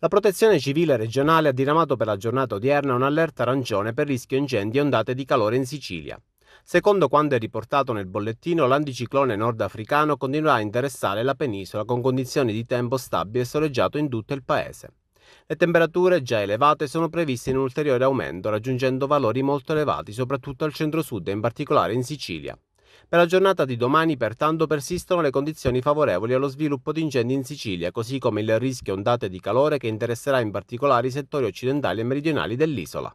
La protezione civile regionale ha diramato per la giornata odierna un'allerta arancione per rischio incendi e ondate di calore in Sicilia. Secondo quanto è riportato nel bollettino, l'anticiclone nordafricano continuerà a interessare la penisola con condizioni di tempo stabile e soleggiato in tutto il paese. Le temperature già elevate sono previste in un ulteriore aumento, raggiungendo valori molto elevati soprattutto al centro-sud e in particolare in Sicilia. Per la giornata di domani pertanto persistono le condizioni favorevoli allo sviluppo di incendi in Sicilia, così come il rischio ondate di calore che interesserà in particolare i settori occidentali e meridionali dell'isola.